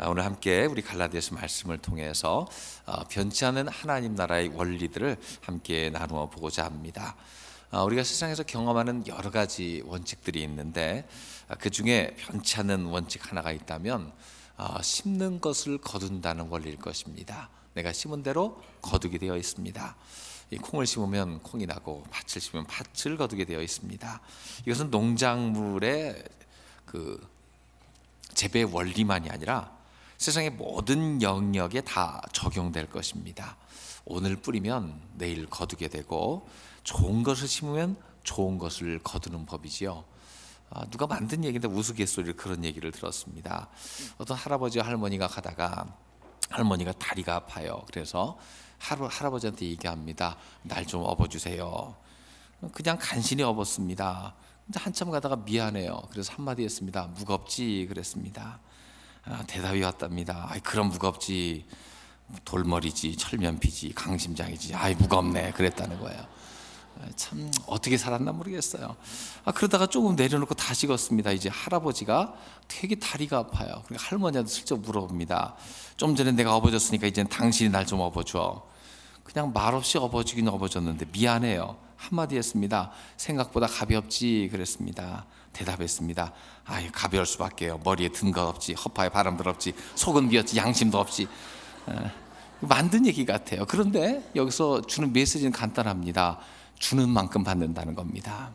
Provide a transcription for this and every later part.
아, 오늘 함께 우리 갈라디아서 말씀을 통해서 어, 변치 않는 하나님 나라의 원리들을 함께 나누어 보고자 합니다. 어, 우리가 세상에서 경험하는 여러 가지 원칙들이 있는데 어, 그 중에 변치 않은 원칙 하나가 있다면 심는 것을 거둔다는 원리일 것입니다. 내가 심은 대로 거두게 되어 있습니다. 콩을 심으면 콩이 나고 밭을 심으면 밭을 거두게 되어 있습니다. 이것은 농작물의 그 재배 원리만이 아니라 세상의 모든 영역에 다 적용될 것입니다. 오늘 뿌리면 내일 거두게 되고 좋은 것을 심으면 좋은 것을 거두는 법이지요. 아, 누가 만든 얘기인데 우스갯소리로 그런 얘기를 들었습니다. 어떤 할아버지 할머니가 가다가 할머니가 다리가 아파요. 그래서 하루, 할아버지한테 얘기합니다. 날 좀 업어주세요. 그냥 간신히 업었습니다. 한참 가다가 미안해요. 그래서 한마디 했습니다. 무겁지 그랬습니다. 아, 대답이 왔답니다. 아이, 그럼 무겁지. 돌머리지, 철면피지, 강심장이지. 아이, 무겁네. 그랬다는 거예요. 아, 참, 어떻게 살았나 모르겠어요. 아, 그러다가 조금 내려놓고 다 식었습니다. 이제 할아버지가 되게 다리가 아파요. 그러니까 할머니한테 슬쩍 물어봅니다. 좀 전에 내가 업어줬으니까 이제 당신이 날 좀 업어줘. 그냥 말없이 업어주긴 업어줬는데 미안해요. 한마디 했습니다. 생각보다 가볍지 그랬습니다. 대답했습니다. 아유, 가벼울 수밖에요. 머리에 든거 없지, 허파에 바람 들었지, 속은 비었지, 양심도 없지. 어, 만든 얘기 같아요. 그런데 여기서 주는 메시지는 간단합니다. 주는 만큼 받는다는 겁니다.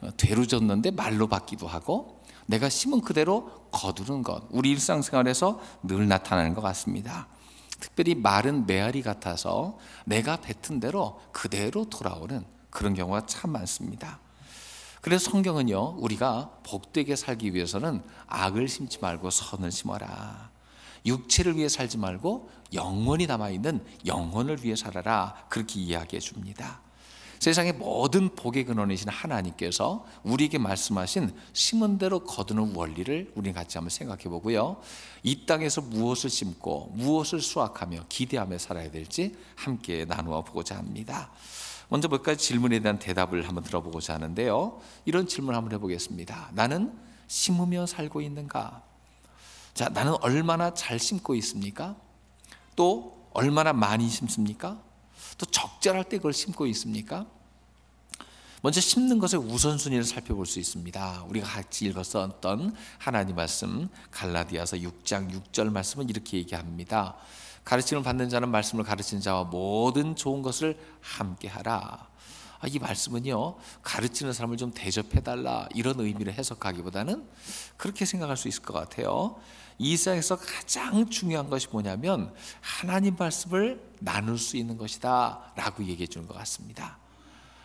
어, 되로 줬는데 말로 받기도 하고 내가 심은 그대로 거두는 것. 우리 일상생활에서 늘 나타나는 것 같습니다. 특별히 말은 메아리 같아서 내가 뱉은 대로 그대로 돌아오는 그런 경우가 참 많습니다. 그래서 성경은요, 우리가 복되게 살기 위해서는 악을 심지 말고 선을 심어라. 육체를 위해 살지 말고 영혼이 남아있는 영혼을 위해 살아라. 그렇게 이야기해 줍니다. 세상의 모든 복의 근원이신 하나님께서 우리에게 말씀하신 심은 대로 거두는 원리를 우리 같이 한번 생각해 보고요. 이 땅에서 무엇을 심고 무엇을 수확하며 기대하며 살아야 될지 함께 나누어 보고자 합니다. 먼저 몇 가지 질문에 대한 대답을 한번 들어보고자 하는데요. 이런 질문 한번 해보겠습니다. 나는 심으며 살고 있는가? 자, 나는 얼마나 잘 심고 있습니까? 또 얼마나 많이 심습니까? 또 적절할 때 그걸 심고 있습니까? 먼저 심는 것의 우선순위를 살펴볼 수 있습니다. 우리가 같이 읽었었던 하나님 말씀 갈라디아서 6장 6절 말씀은 이렇게 얘기합니다. 가르침을 받는 자는 말씀을 가르치는 자와 모든 좋은 것을 함께하라. 아, 이 말씀은요 가르치는 사람을 좀 대접해달라 이런 의미를 해석하기보다는 그렇게 생각할 수 있을 것 같아요 이 세상에서 가장 중요한 것이 뭐냐면 하나님 말씀을 나눌 수 있는 것이다 라고 얘기해 주는 것 같습니다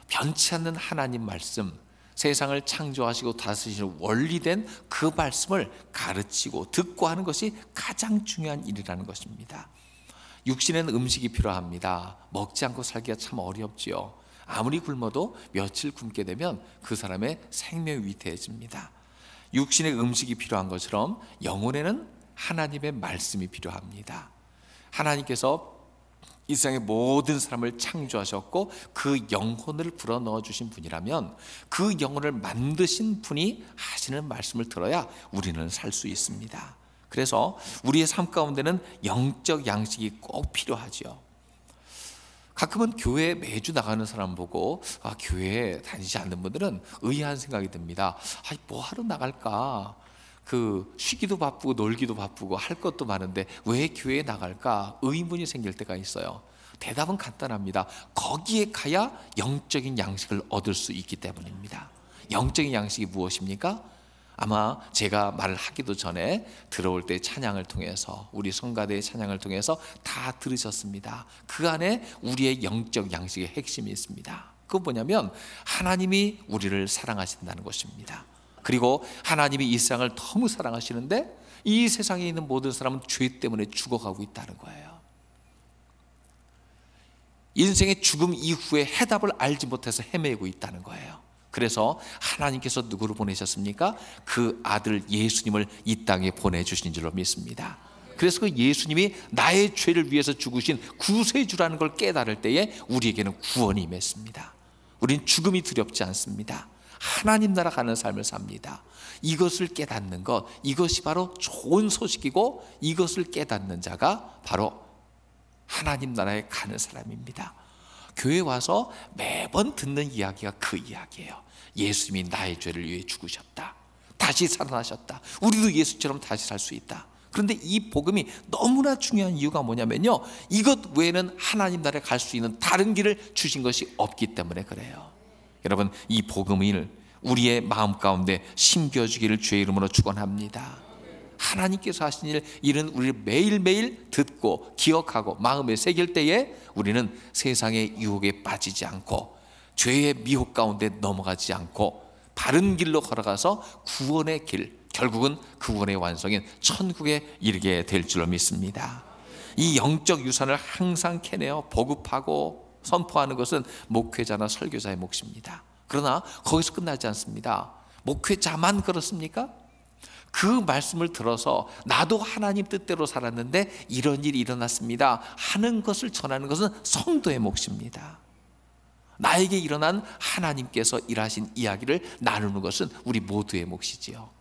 변치 않는 하나님 말씀 세상을 창조하시고 다스리시는 원리된 그 말씀을 가르치고 듣고 하는 것이 가장 중요한 일이라는 것입니다 육신에는 음식이 필요합니다. 먹지 않고 살기가 참 어렵지요. 아무리 굶어도 며칠 굶게 되면 그 사람의 생명이 위태해집니다. 육신의 음식이 필요한 것처럼 영혼에는 하나님의 말씀이 필요합니다. 하나님께서 이 세상의 모든 사람을 창조하셨고 그 영혼을 불어넣어 주신 분이라면 그 영혼을 만드신 분이 하시는 말씀을 들어야 우리는 살 수 있습니다. 그래서 우리의 삶 가운데는 영적 양식이 꼭 필요하지요. 가끔은 교회 매주 나가는 사람 보고 아, 교회에 다니지 않는 분들은 의아한 생각이 듭니다. 아, 뭐 하러 나갈까? 그 쉬기도 바쁘고 놀기도 바쁘고 할 것도 많은데 왜 교회에 나갈까? 의문이 생길 때가 있어요. 대답은 간단합니다. 거기에 가야 영적인 양식을 얻을 수 있기 때문입니다. 영적인 양식이 무엇입니까? 아마 제가 말을 하기도 전에 들어올 때 찬양을 통해서 우리 성가대의 찬양을 통해서 다 들으셨습니다. 그 안에 우리의 영적 양식의 핵심이 있습니다. 그건 뭐냐면 하나님이 우리를 사랑하신다는 것입니다. 그리고 하나님이 이 세상을 너무 사랑하시는데 이 세상에 있는 모든 사람은 죄 때문에 죽어가고 있다는 거예요. 인생의 죽음 이후에 해답을 알지 못해서 헤매고 있다는 거예요. 그래서 하나님께서 누구를 보내셨습니까? 그 아들 예수님을 이 땅에 보내주신 줄로 믿습니다. 그래서 그 예수님이 나의 죄를 위해서 죽으신 구세주라는 걸 깨달을 때에 우리에게는 구원이 임했습니다. 우린 죽음이 두렵지 않습니다. 하나님 나라 가는 삶을 삽니다. 이것을 깨닫는 것, 이것이 바로 좋은 소식이고 이것을 깨닫는 자가 바로 하나님 나라에 가는 사람입니다. 교회 와서 매번 듣는 이야기가 그 이야기예요. 예수님이 나의 죄를 위해 죽으셨다. 다시 살아나셨다. 우리도 예수처럼 다시 살 수 있다. 그런데 이 복음이 너무나 중요한 이유가 뭐냐면요. 이것 외에는 하나님 나라에 갈 수 있는 다른 길을 주신 것이 없기 때문에 그래요. 여러분, 이 복음을 우리의 마음 가운데 심겨주기를 주의 이름으로 축원합니다. 하나님께서 하신 일, 일은 우리를 매일매일 듣고 기억하고 마음에 새길 때에 우리는 세상의 유혹에 빠지지 않고 죄의 미혹 가운데 넘어가지 않고 바른 길로 걸어가서 구원의 길, 결국은 구원의 완성인 천국에 이르게 될 줄로 믿습니다. 이 영적 유산을 항상 캐내어 보급하고 선포하는 것은 목회자나 설교자의 몫입니다. 그러나 거기서 끝나지 않습니다. 목회자만 그렇습니까? 그 말씀을 들어서 나도 하나님 뜻대로 살았는데 이런 일이 일어났습니다 하는 것을 전하는 것은 성도의 몫입니다 나에게 일어난 하나님께서 일하신 이야기를 나누는 것은 우리 모두의 몫이지요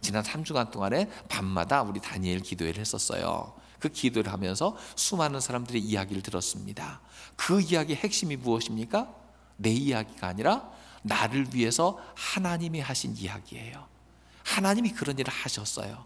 지난 3주간 동안에 밤마다 우리 다니엘 기도회를 했었어요 그 기도를 하면서 수많은 사람들의 이야기를 들었습니다 그 이야기의 핵심이 무엇입니까? 내 이야기가 아니라 나를 위해서 하나님이 하신 이야기예요 하나님이 그런 일을 하셨어요.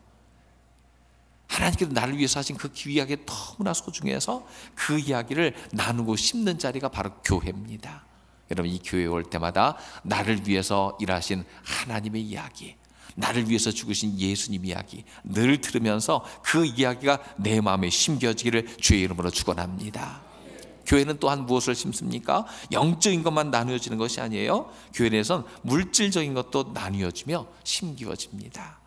하나님께서 나를 위해서 하신 그기하게 너무나 소중해서 그 이야기를 나누고 심는 자리가 바로 교회입니다. 여러분 이 교회 올 때마다 나를 위해서 일하신 하나님의 이야기, 나를 위해서 죽으신 예수님 이야기 늘 들으면서 그 이야기가 내 마음에 심겨지기를 주의 이름으로 축원합니다. 교회는 또한 무엇을 심습니까? 영적인 것만 나누어지는 것이 아니에요. 교회 내에선 물질적인 것도 나누어지며 심기워집니다.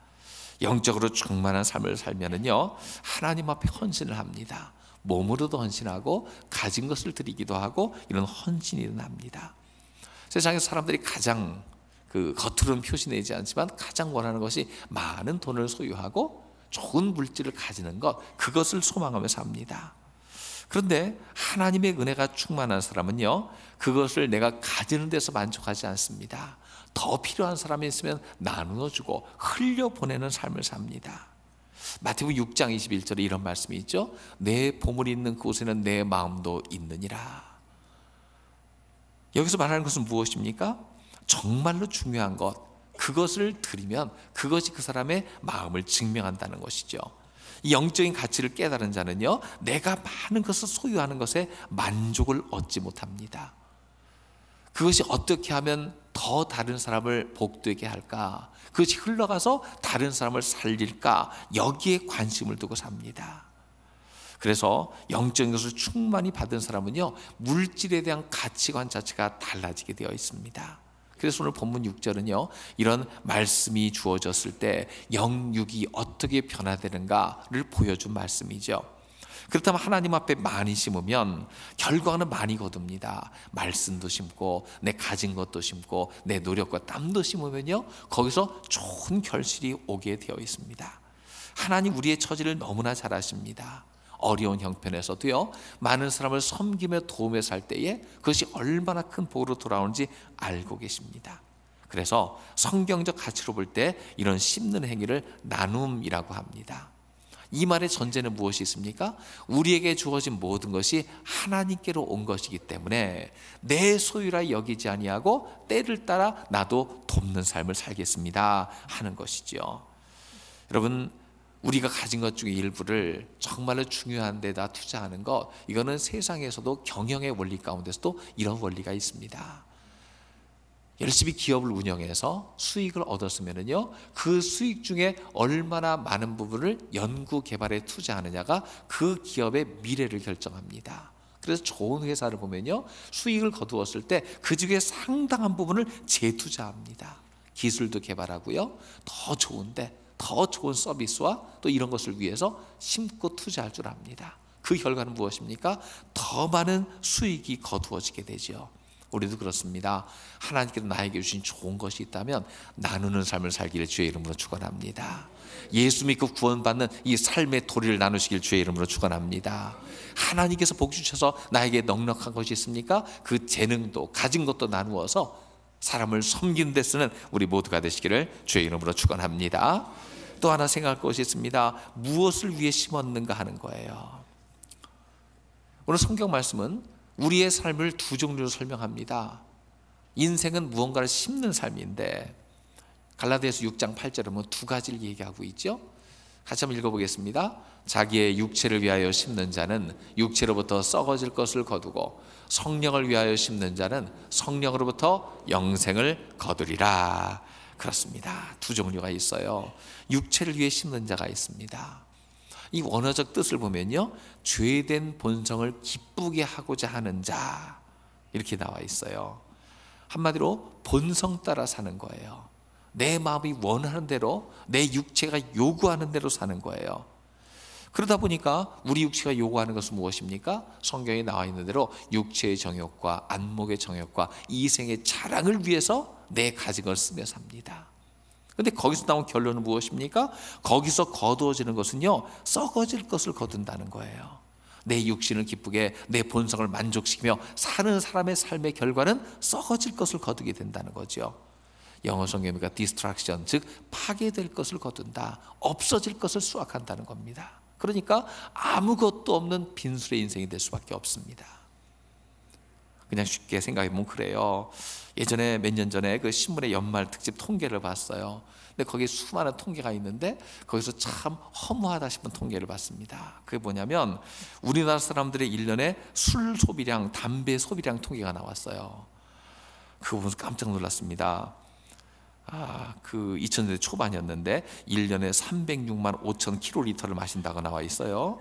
영적으로 충만한 삶을 살면은요, 하나님 앞에 헌신을 합니다. 몸으로도 헌신하고, 가진 것을 드리기도 하고, 이런 헌신이 일어납니다. 세상에 사람들이 가장 그 겉으로는 표시내지 않지만 가장 원하는 것이 많은 돈을 소유하고 좋은 물질을 가지는 것, 그것을 소망하며 삽니다. 그런데 하나님의 은혜가 충만한 사람은요, 그것을 내가 가지는 데서 만족하지 않습니다. 더 필요한 사람이 있으면 나누어주고 흘려보내는 삶을 삽니다. 마태복 6장 21절에 이런 말씀이 있죠. 내 보물이 있는 곳에는 내 마음도 있느니라. 여기서 말하는 것은 무엇입니까? 정말로 중요한 것, 그것을 드리면 그것이 그 사람의 마음을 증명한다는 것이죠. 영적인 가치를 깨달은 자는요, 내가 많은 것을 소유하는 것에 만족을 얻지 못합니다. 그것이 어떻게 하면 더 다른 사람을 복되게 할까? 그것이 흘러가서 다른 사람을 살릴까? 여기에 관심을 두고 삽니다. 그래서 영적인 것을 충만히 받은 사람은요, 물질에 대한 가치관 자체가 달라지게 되어 있습니다. 그래서 오늘 본문 6절은요. 이런 말씀이 주어졌을 때 영육이 어떻게 변화되는가를 보여준 말씀이죠. 그렇다면 하나님 앞에 많이 심으면 결과는 많이 거둡니다. 말씀도 심고 내 가진 것도 심고 내 노력과 땀도 심으면요. 거기서 좋은 결실이 오게 되어 있습니다. 하나님 우리의 처지를 너무나 잘 아십니다. 어려운 형편에서도요 많은 사람을 섬김에 도움에 살 때에 그것이 얼마나 큰 복으로 돌아오는지 알고 계십니다. 그래서 성경적 가치로 볼 때 이런 심는 행위를 나눔이라고 합니다. 이 말의 전제는 무엇이 있습니까? 우리에게 주어진 모든 것이 하나님께로 온 것이기 때문에 내 소유라 여기지 아니하고 때를 따라 나도 돕는 삶을 살겠습니다 하는 것이지 여러분 우리가 가진 것 중에 일부를 정말로 중요한 데다 투자하는 것 이거는 세상에서도 경영의 원리 가운데서도 이런 원리가 있습니다. 열심히 기업을 운영해서 수익을 얻었으면요 그 수익 중에 얼마나 많은 부분을 연구 개발에 투자하느냐가 그 기업의 미래를 결정합니다. 그래서 좋은 회사를 보면요 수익을 거두었을 때 그 중에 상당한 부분을 재투자합니다. 기술도 개발하고요 더 좋은데 더 좋은 서비스와 또 이런 것을 위해서 심고 투자할 줄 압니다. 그 결과는 무엇입니까? 더 많은 수익이 거두어지게 되지 우리도 그렇습니다. 하나님께서 나에게 주신 좋은 것이 있다면 나누는 삶을 살기를 주의 이름으로 축원합니다. 예수 믿고 구원받는 이 삶의 도리를 나누시길 주의 이름으로 축원합니다. 하나님께서 복 주셔서 나에게 넉넉한 것이 있습니까? 그 재능도 가진 것도 나누어서 사람을 섬긴 데 쓰는 우리 모두가 되시기를 주의 이름으로 축원합니다. 또 하나 생각할 것이 있습니다. 무엇을 위해 심었는가 하는 거예요. 오늘 성경 말씀은 우리의 삶을 두 종류로 설명합니다. 인생은 무언가를 심는 삶인데 갈라디아서 6장 8절은 두 가지를 얘기하고 있죠. 같이 한번 읽어보겠습니다. 자기의 육체를 위하여 심는 자는 육체로부터 썩어질 것을 거두고 성령을 위하여 심는 자는 성령으로부터 영생을 거두리라. 그렇습니다. 두 종류가 있어요. 육체를 위해 심는 자가 있습니다. 이 원어적 뜻을 보면요. 죄된 본성을 기쁘게 하고자 하는 자. 이렇게 나와 있어요. 한마디로 본성 따라 사는 거예요. 내 마음이 원하는 대로 내 육체가 요구하는 대로 사는 거예요. 그러다 보니까 우리 육체가 요구하는 것은 무엇입니까? 성경에 나와 있는 대로 육체의 정욕과 안목의 정욕과 이생의 자랑을 위해서 내 가진 걸 쓰며 삽니다. 근데 거기서 나온 결론은 무엇입니까? 거기서 거두어지는 것은요, 썩어질 것을 거둔다는 거예요. 내 육신을 기쁘게, 내 본성을 만족시키며 사는 사람의 삶의 결과는 썩어질 것을 거두게 된다는 거죠. 영어 성경이니까 디스트락션 즉 파괴될 것을 거둔다. 없어질 것을 수확한다는 겁니다. 그러니까 아무것도 없는 빈술의 인생이 될 수밖에 없습니다. 그냥 쉽게 생각해 보면 그래요. 예전에 몇 년 전에 그 신문의 연말 특집 통계를 봤어요. 근데 거기 수많은 통계가 있는데 거기서 참 허무하다 싶은 통계를 봤습니다. 그게 뭐냐면 우리나라 사람들의 1년에 술 소비량, 담배 소비량 통계가 나왔어요. 그거 보면서 깜짝 놀랐습니다. 아, 그 2000년대 초반이었는데 1년에 306만 5천 킬로리터를 마신다고 나와 있어요.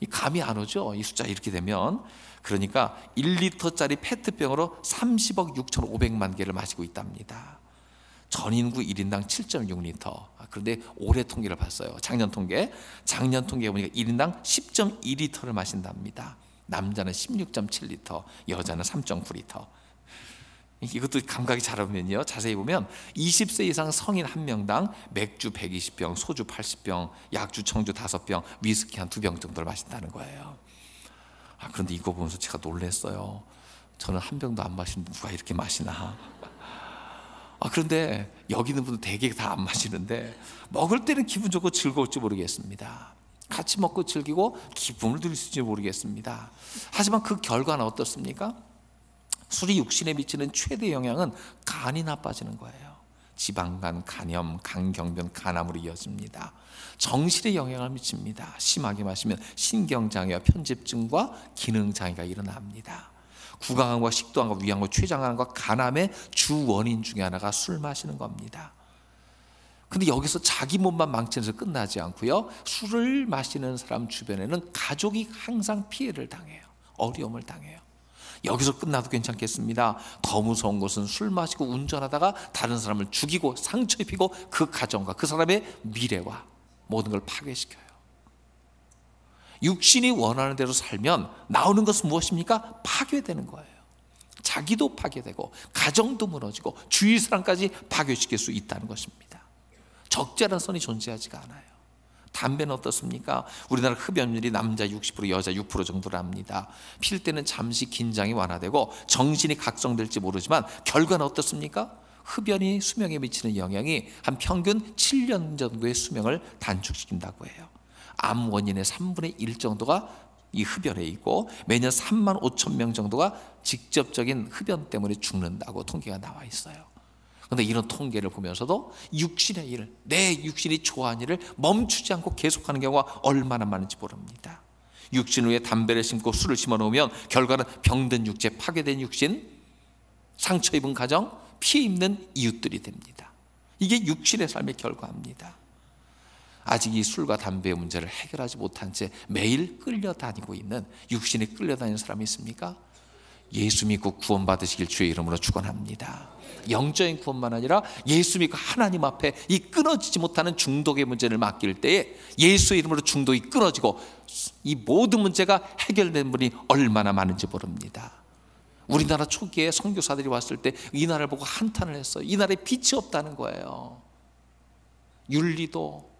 이 감이 안 오죠. 이 숫자 이렇게 되면 그러니까 1리터짜리 페트병으로 30억 6,500만 개를 마시고 있답니다. 전 인구 1인당 7.6리터. 아, 그런데 올해 통계를 봤어요. 작년 통계. 작년 통계 보니까 1인당 10.2리터를 마신답니다. 남자는 16.7리터, 여자는 3.9리터. 이것도 감각이 잘 오면요. 자세히 보면 20세 이상 성인 한 명당 맥주 120병, 소주 80병, 약주 청주 5병, 위스키 한 두 병 정도를 마신다는 거예요. 아, 그런데 이거 보면서 제가 놀랐어요. 저는 한 병도 안 마시는데 누가 이렇게 마시나. 아, 그런데 여기 있는 분들 대개 다 안 마시는데 먹을 때는 기분 좋고 즐거울지 모르겠습니다. 같이 먹고 즐기고 기쁨을 드릴수있지 모르겠습니다. 하지만 그 결과는 어떻습니까? 술이 육신에 미치는 최대 영향은 간이 나빠지는 거예요. 지방간, 간염, 간경변, 간암으로 이어집니다. 정신에 영향을 미칩니다. 심하게 마시면 신경장애와 편집증과 기능장애가 일어납니다. 구강암과 식도암과 위암과 췌장암과 간암의 주 원인 중에 하나가 술 마시는 겁니다. 근데 여기서 자기 몸만 망치면서 끝나지 않고요. 술을 마시는 사람 주변에는 가족이 항상 피해를 당해요. 어려움을 당해요. 여기서 끝나도 괜찮겠습니다. 더 무서운 것은 술 마시고 운전하다가 다른 사람을 죽이고 상처 입히고 그 가정과 그 사람의 미래와 모든 걸 파괴시켜요. 육신이 원하는 대로 살면 나오는 것은 무엇입니까? 파괴되는 거예요. 자기도 파괴되고 가정도 무너지고 주위 사람까지 파괴시킬 수 있다는 것입니다. 적절한 선이 존재하지가 않아요. 담배는 어떻습니까? 우리나라 흡연율이 남자 60% 여자 6% 정도를 니다필 때는 잠시 긴장이 완화되고 정신이 각성될지 모르지만 결과는 어떻습니까? 흡연이 수명에 미치는 영향이 한 평균 7년 정도의 수명을 단축시킨다고 해요. 암 원인의 3분의 1 정도가 이 흡연에 있고 매년 3만 5천 명 정도가 직접적인 흡연 때문에 죽는다고 통계가 나와 있어요. 근데 이런 통계를 보면서도 육신의 일을, 내 육신이 좋아하는 일을 멈추지 않고 계속하는 경우가 얼마나 많은지 모릅니다. 육신 후에 담배를 심고 술을 심어 놓으면 결과는 병든 육체, 파괴된 육신, 상처 입은 가정, 피해 입는 이웃들이 됩니다. 이게 육신의 삶의 결과입니다. 아직 이 술과 담배의 문제를 해결하지 못한 채 매일 끌려다니고 있는 육신에 끌려다니는 사람이 있습니까? 예수 믿고 구원받으시길 주의 이름으로 축원합니다. 영적인 구원만 아니라 예수 믿고 하나님 앞에 이 끊어지지 못하는 중독의 문제를 맡길 때에 예수 이름으로 중독이 끊어지고 이 모든 문제가 해결된 분이 얼마나 많은지 모릅니다. 우리나라 초기에 선교사들이 왔을 때 이 나라를 보고 한탄을 했어요. 이 나라에 빛이 없다는 거예요. 윤리도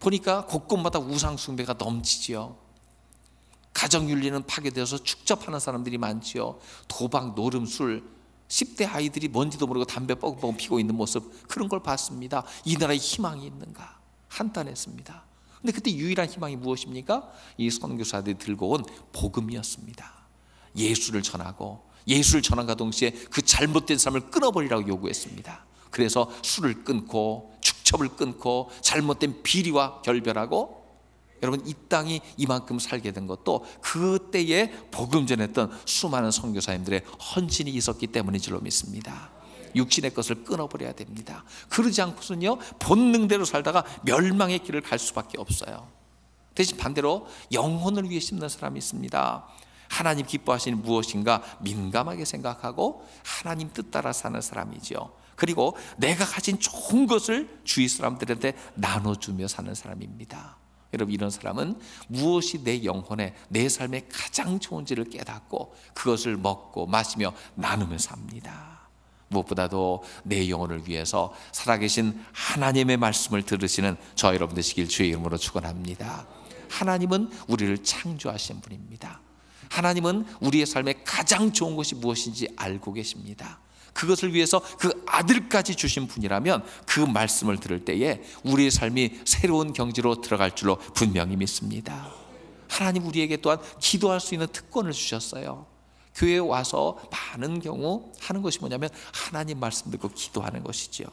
보니까 곳곳마다 우상 숭배가 넘치지요. 가정윤리는 파괴되어서 축적하는 사람들이 많지요. 도박, 노름술, 10대 아이들이 뭔지도 모르고 담배 뻥뻥 피고 있는 모습 그런 걸 봤습니다. 이 나라에 희망이 있는가 한탄했습니다. 근데 그때 유일한 희망이 무엇입니까? 이 선교사들이 들고 온 복음이었습니다. 예수를 전하고 예수를 전한과 동시에 그 잘못된 삶을 끊어버리라고 요구했습니다. 그래서 술을 끊고 축첩을 끊고 잘못된 비리와 결별하고 여러분 이 땅이 이만큼 살게 된 것도 그때에 복음 전했던 수많은 선교사님들의 헌신이 있었기 때문인 줄로 믿습니다. 육신의 것을 끊어버려야 됩니다. 그러지 않고서는요 본능대로 살다가 멸망의 길을 갈 수밖에 없어요. 대신 반대로 영혼을 위해 심는 사람이 있습니다. 하나님 기뻐하시는 무엇인가 민감하게 생각하고 하나님 뜻 따라 사는 사람이지요. 그리고 내가 가진 좋은 것을 주위 사람들한테 나눠주며 사는 사람입니다. 여러분 이런 사람은 무엇이 내 영혼에 내 삶에 가장 좋은지를 깨닫고 그것을 먹고 마시며 나누며 삽니다. 무엇보다도 내 영혼을 위해서 살아계신 하나님의 말씀을 들으시는 저 여러분 되시길 주의 이름으로 축원합니다. 하나님은 우리를 창조하신 분입니다. 하나님은 우리의 삶에 가장 좋은 것이 무엇인지 알고 계십니다. 그것을 위해서 그 아들까지 주신 분이라면 그 말씀을 들을 때에 우리의 삶이 새로운 경지로 들어갈 줄로 분명히 믿습니다. 하나님 우리에게 또한 기도할 수 있는 특권을 주셨어요. 교회에 와서 많은 경우 하는 것이 뭐냐면 하나님 말씀 듣고 기도하는 것이지요.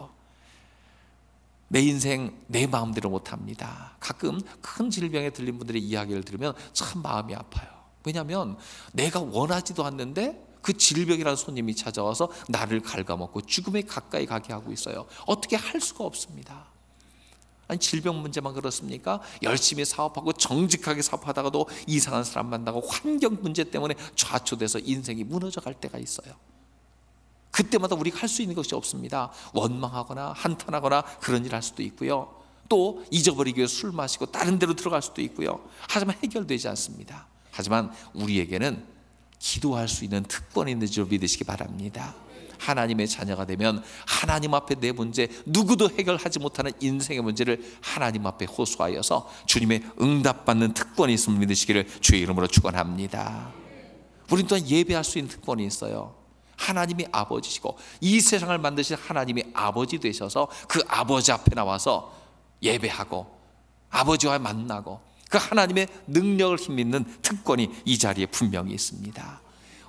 내 인생 내 마음대로 못합니다. 가끔 큰 질병에 들린 분들의 이야기를 들으면 참 마음이 아파요. 왜냐하면 내가 원하지도 않는데 그 질병이라는 손님이 찾아와서 나를 갉아먹고 죽음에 가까이 가게 하고 있어요. 어떻게 할 수가 없습니다. 아니 질병 문제만 그렇습니까? 열심히 사업하고 정직하게 사업하다가도 이상한 사람 만나고 환경 문제 때문에 좌초돼서 인생이 무너져 갈 때가 있어요. 그때마다 우리가 할 수 있는 것이 없습니다. 원망하거나 한탄하거나 그런 일 할 수도 있고요. 또 잊어버리기 위해 술 마시고 다른 데로 들어갈 수도 있고요. 하지만 해결되지 않습니다. 하지만 우리에게는 기도할 수 있는 특권이 있는 줄 믿으시기 바랍니다. 하나님의 자녀가 되면 하나님 앞에 내 문제 누구도 해결하지 못하는 인생의 문제를 하나님 앞에 호소하여서 주님의 응답받는 특권이 있음을 믿으시기를 주의 이름으로 축원합니다. 우린 또한 예배할 수 있는 특권이 있어요. 하나님이 아버지시고 이 세상을 만드신 하나님이 아버지 되셔서 그 아버지 앞에 나와서 예배하고 아버지와 만나고 그 하나님의 능력을 힘입는 특권이 이 자리에 분명히 있습니다.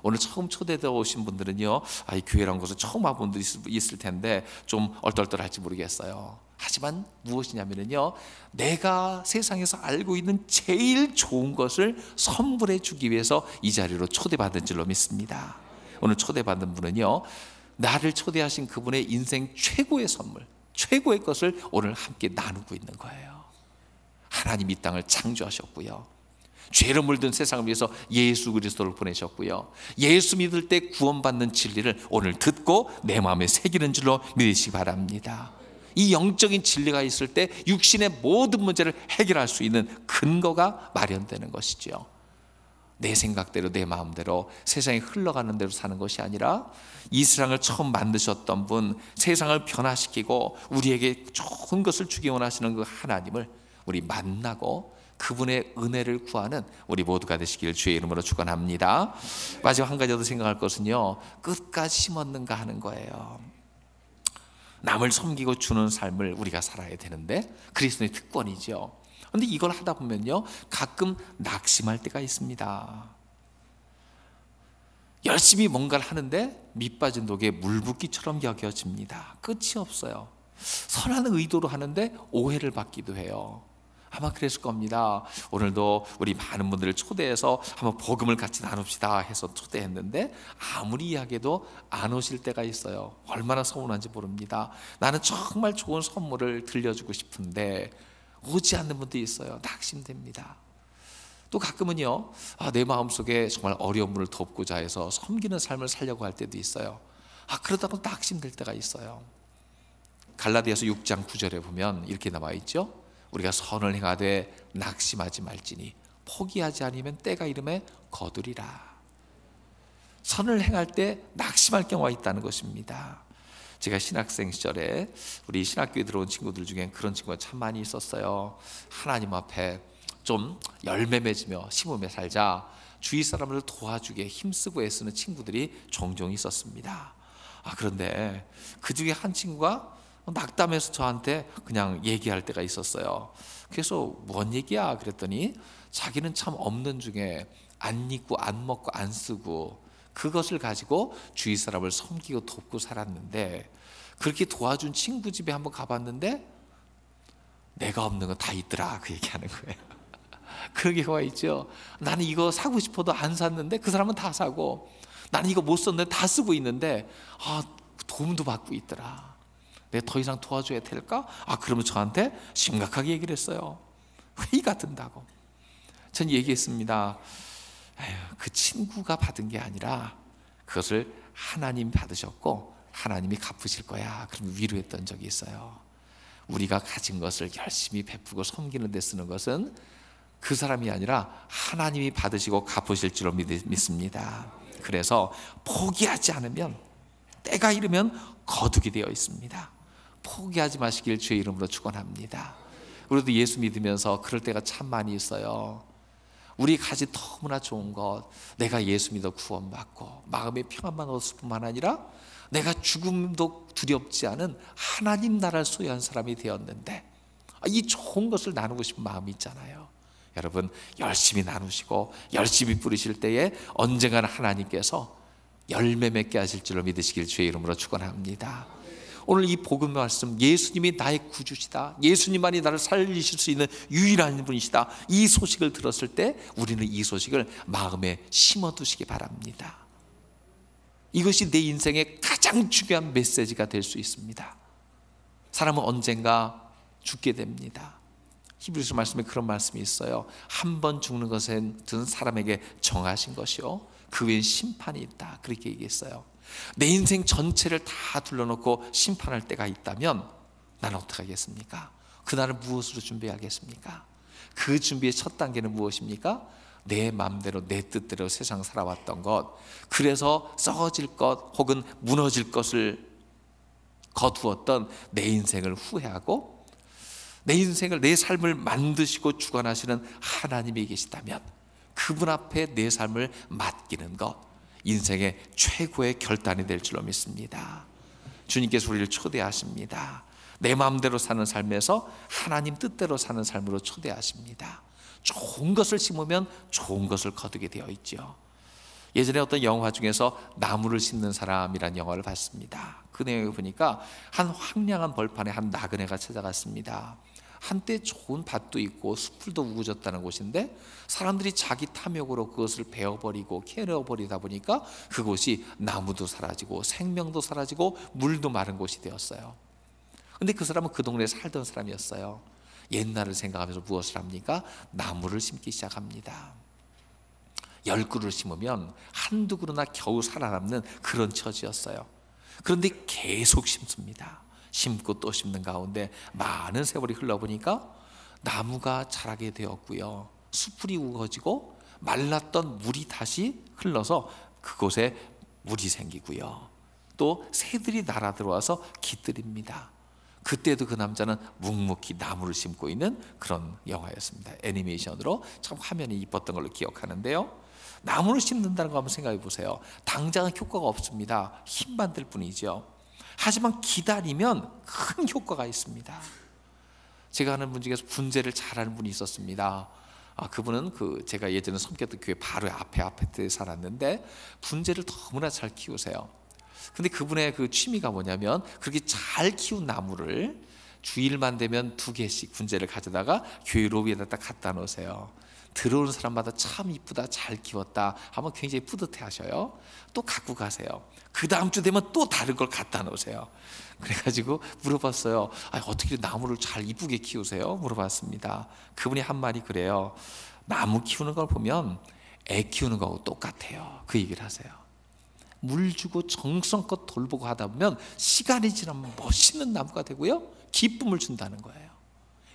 오늘 처음 초대되어 오신 분들은요, 아, 이 교회란 곳은 처음 와본 분들이 있을 텐데 좀 얼떨떨할지 모르겠어요. 하지만 무엇이냐면요, 내가 세상에서 알고 있는 제일 좋은 것을 선물해 주기 위해서 이 자리로 초대받은 줄로 믿습니다. 오늘 초대받은 분은요, 나를 초대하신 그분의 인생 최고의 선물, 최고의 것을 오늘 함께 나누고 있는 거예요. 하나님 이 땅을 창조하셨고요. 죄를 물든 세상을 위해서 예수 그리스도를 보내셨고요. 예수 믿을 때 구원받는 진리를 오늘 듣고 내 마음에 새기는 줄로 믿으시기 바랍니다. 이 영적인 진리가 있을 때 육신의 모든 문제를 해결할 수 있는 근거가 마련되는 것이지요. 내 생각대로 내 마음대로 세상이 흘러가는 대로 사는 것이 아니라 이 세상을 처음 만드셨던 분 세상을 변화시키고 우리에게 좋은 것을 주기 원하시는 그 하나님을 우리 만나고 그분의 은혜를 구하는 우리 모두가 되시길 주의 이름으로 축원합니다. 마지막 한 가지 더 생각할 것은요. 끝까지 심었는가 하는 거예요. 남을 섬기고 주는 삶을 우리가 살아야 되는데 그리스도의 특권이죠. 근데 이걸 하다 보면요. 가끔 낙심할 때가 있습니다. 열심히 뭔가를 하는데 밑빠진 독에 물붓기처럼 여겨집니다. 끝이 없어요. 선한 의도로 하는데 오해를 받기도 해요. 아마 그랬을 겁니다. 오늘도 우리 많은 분들을 초대해서 한번 복음을 같이 나눕시다 해서 초대했는데 아무리 이야기해도 안 오실 때가 있어요. 얼마나 서운한지 모릅니다. 나는 정말 좋은 선물을 들려주고 싶은데 오지 않는 분도 있어요. 낙심됩니다. 또 가끔은요, 아, 내 마음속에 정말 어려운 분을 돕고자 해서 섬기는 삶을 살려고 할 때도 있어요. 아, 그러다가 낙심될 때가 있어요. 갈라디아서 6장 9절에 보면 이렇게 나와 있죠. 우리가 선을 행하되 낙심하지 말지니 포기하지 아니면 때가 이름에 거두리라. 선을 행할 때 낙심할 경우가 있다는 것입니다. 제가 신학생 시절에 우리 신학교에 들어온 친구들 중에 그런 친구가 참 많이 있었어요. 하나님 앞에 좀 열매 맺으며 심음에 살자. 주위 사람을 도와주게 힘쓰고 애쓰는 친구들이 종종 있었습니다. 아, 그런데 그 중에 한 친구가 어, 낙담해서 저한테 그냥 얘기할 때가 있었어요. 그래서 뭔 얘기야? 그랬더니 자기는 참 없는 중에 안 입고 안 먹고 안 쓰고 그것을 가지고 주위 사람을 섬기고 돕고 살았는데 그렇게 도와준 친구 집에 한번 가봤는데 내가 없는 거 다 있더라 그 얘기하는 거예요. 그런 경우가 있죠. 나는 이거 사고 싶어도 안 샀는데 그 사람은 다 사고 나는 이거 못 썼는데 다 쓰고 있는데 아 도움도 받고 있더라. 내가 더 이상 도와줘야 될까? 아, 그러면 저한테 심각하게 얘기를 했어요. 회의가 든다고. 전 얘기했습니다. 에휴, 그 친구가 받은 게 아니라 그것을 하나님 받으셨고 하나님이 갚으실 거야. 그럼 위로했던 적이 있어요. 우리가 가진 것을 열심히 베푸고 섬기는 데 쓰는 것은 그 사람이 아니라 하나님이 받으시고 갚으실 줄로 믿습니다. 그래서 포기하지 않으면 때가 이르면 거두게 되어 있습니다. 포기하지 마시길 주의 이름으로 축원합니다. 우리도 예수 믿으면서 그럴 때가 참 많이 있어요. 우리 가지 너무나 좋은 것, 내가 예수 믿어 구원받고 마음의 평안만 얻을 뿐만 아니라 내가 죽음도 두렵지 않은 하나님 나라를 소유한 사람이 되었는데 아, 이 좋은 것을 나누고 싶은 마음이 있잖아요. 여러분 열심히 나누시고 열심히 뿌리실 때에 언젠가는 하나님께서 열매 맺게 하실 줄로 믿으시길 주의 이름으로 축원합니다. 오늘 이 복음 말씀 예수님이 나의 구주시다. 예수님만이 나를 살리실 수 있는 유일한 분이시다. 이 소식을 들었을 때 우리는 이 소식을 마음에 심어두시기 바랍니다. 이것이 내 인생의 가장 중요한 메시지가 될 수 있습니다. 사람은 언젠가 죽게 됩니다. 히브리서 말씀에 그런 말씀이 있어요. 한 번 죽는 것은 사람에게 정하신 것이요. 그 외엔 심판이 있다. 그렇게 얘기했어요. 내 인생 전체를 다 둘러놓고 심판할 때가 있다면 나는 어떻게 하겠습니까? 그날은 무엇으로 준비하겠습니까? 그 준비의 첫 단계는 무엇입니까? 내 마음대로 내 뜻대로 세상 살아왔던 것 그래서 썩어질 것 혹은 무너질 것을 거두었던 내 인생을 후회하고 내 인생을 내 삶을 만드시고 주관하시는 하나님이 계시다면 그분 앞에 내 삶을 맡기는 것 인생의 최고의 결단이 될 줄로 믿습니다. 주님께서 우리를 초대하십니다. 내 마음대로 사는 삶에서 하나님 뜻대로 사는 삶으로 초대하십니다. 좋은 것을 심으면 좋은 것을 거두게 되어 있죠. 예전에 어떤 영화 중에서 나무를 심는 사람이란 영화를 봤습니다. 그 내용을 보니까 한 황량한 벌판에 한 나그네가 찾아갔습니다. 한때 좋은 밭도 있고 숲풀도 우거졌다는 곳인데 사람들이 자기 탐욕으로 그것을 베어버리고 캐내버리다 보니까 그곳이 나무도 사라지고 생명도 사라지고 물도 마른 곳이 되었어요. 근데 그 사람은 그 동네에 살던 사람이었어요. 옛날을 생각하면서 무엇을 합니까? 나무를 심기 시작합니다. 열 그루를 심으면 한두 그루나 겨우 살아남는 그런 처지였어요. 그런데 계속 심습니다. 심고 또 심는 가운데 많은 세월이 흘러보니까 나무가 자라게 되었고요. 수풀이 우거지고 말랐던 물이 다시 흘러서 그곳에 물이 생기고요. 또 새들이 날아 들어와서 깃들입니다. 그때도 그 남자는 묵묵히 나무를 심고 있는 그런 영화였습니다. 애니메이션으로 참 화면이 이뻤던 걸로 기억하는데요. 나무를 심는다는 거 한번 생각해 보세요. 당장은 효과가 없습니다. 힘만 들 뿐이죠. 하지만 기다리면 큰 효과가 있습니다. 제가 아는 분 중에서 분재를 잘하는 분이 있었습니다. 아, 그분은 그 제가 예전에 섬겼던 교회 바로 앞에 아파트에 살았는데 분재를 너무나 잘 키우세요. 근데 그분의 그 취미가 뭐냐면 그렇게 잘 키운 나무를 주일만 되면 두 개씩 분재를 가져다가 교회 로비에다 딱 갖다 놓으세요. 들어오는 사람마다 참 이쁘다 잘 키웠다 하면 굉장히 뿌듯해 하셔요 또 갖고 가세요 그 다음 주 되면 또 다른 걸 갖다 놓으세요 그래가지고 물어봤어요 아, 어떻게 나무를 잘 이쁘게 키우세요 물어봤습니다 그분이 한 말이 그래요 나무 키우는 걸 보면 애 키우는 거하고 똑같아요 그 얘기를 하세요 물 주고 정성껏 돌보고 하다 보면 시간이 지나면 멋있는 나무가 되고요 기쁨을 준다는 거예요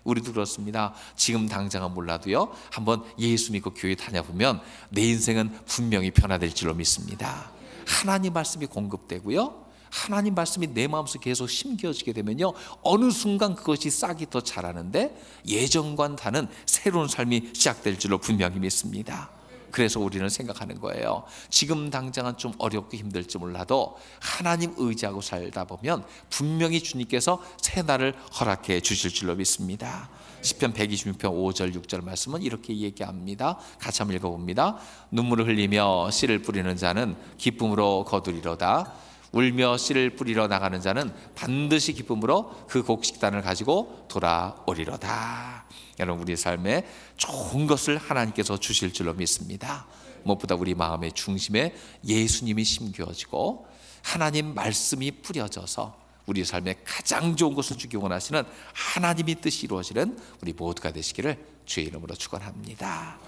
우리도 그렇습니다. 지금 당장은 몰라도요. 한번 예수 믿고 교회 다녀보면 내 인생은 분명히 변화될 줄로 믿습니다. 하나님 말씀이 공급되고요. 하나님 말씀이 내 마음속에 계속 심겨지게 되면요. 어느 순간 그것이 싹이 더 자라는데 예전과는 다른 새로운 삶이 시작될 줄로 분명히 믿습니다. 그래서 우리는 생각하는 거예요. 지금 당장은 좀 어렵고 힘들지 몰라도 하나님 의지하고 살다 보면 분명히 주님께서 새 날을 허락해 주실 줄로 믿습니다. 10편 126편 5절 6절 말씀은 이렇게 얘기합니다. 같이 한번 읽어봅니다. 눈물을 흘리며 씨를 뿌리는 자는 기쁨으로 거두리로다. 울며 씨를 뿌리러 나가는 자는 반드시 기쁨으로 그 곡식단을 가지고 돌아오리로다. 여러분 우리 삶에 좋은 것을 하나님께서 주실 줄로 믿습니다. 무엇보다 우리 마음의 중심에 예수님이 심겨지고 하나님 말씀이 뿌려져서 우리 삶에 가장 좋은 것을 주기 원하시는 하나님의 뜻이 이루어지는 우리 모두가 되시기를 주의 이름으로 축원합니다.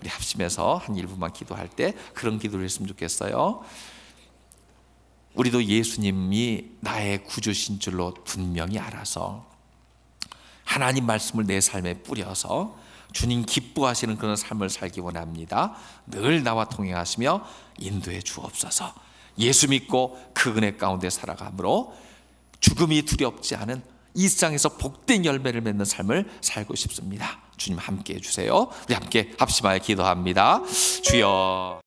우리 합심해서 한 1분만 기도할 때 그런 기도를 했으면 좋겠어요. 우리도 예수님이 나의 구주신 줄로 분명히 알아서 하나님 말씀을 내 삶에 뿌려서 주님 기뻐하시는 그런 삶을 살기 원합니다. 늘 나와 동행하시며 인도해 주옵소서. 예수 믿고 그 은혜 가운데 살아가므로 죽음이 두렵지 않은 이상에서 복된 열매를 맺는 삶을 살고 싶습니다. 주님 함께 해주세요. 우리 함께 합심하여 기도합니다. 주여.